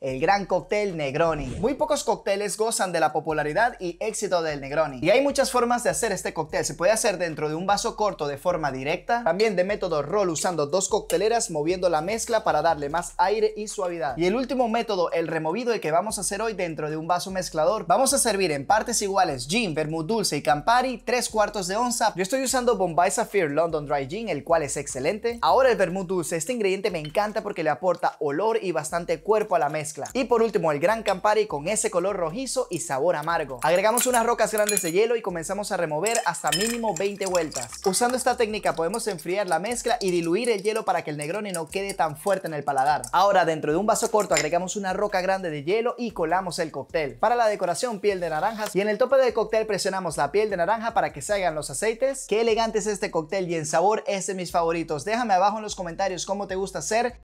el gran cóctel Negroni. Muy pocos cócteles gozan de la popularidad y éxito del Negroni. Y hay muchas formas de hacer este cóctel. Se puede hacer dentro de un vaso corto de forma directa, también de método roll usando dos cocteleras moviendo la mezcla para darle más aire y suavidad. Y el último método, el removido, el que vamos a hacer hoy dentro de un vaso mezclador. Vamos a servir en partes iguales gin, vermouth dulce y campari, tres cuartos de onza. Yo estoy usando Bombay Sapphire London Dry Gin, el cual es excelente. Ahora el vermouth dulce, este ingrediente me encanta porque le aporta olor y bastante cuerpo a la mezcla y por último, el Gran Campari con ese color rojizo y sabor amargo. Agregamos unas rocas grandes de hielo y comenzamos a remover hasta mínimo 20 vueltas. Usando esta técnica podemos enfriar la mezcla y diluir el hielo para que el Negroni no quede tan fuerte en el paladar. Ahora, dentro de un vaso corto agregamos una roca grande de hielo y colamos el cóctel. Para la decoración, piel de naranjas y en el tope del cóctel presionamos la piel de naranja para que se hagan los aceites. Qué elegante es este cóctel y en sabor es de mis favoritos. Déjame abajo en los comentarios cómo te gusta hacer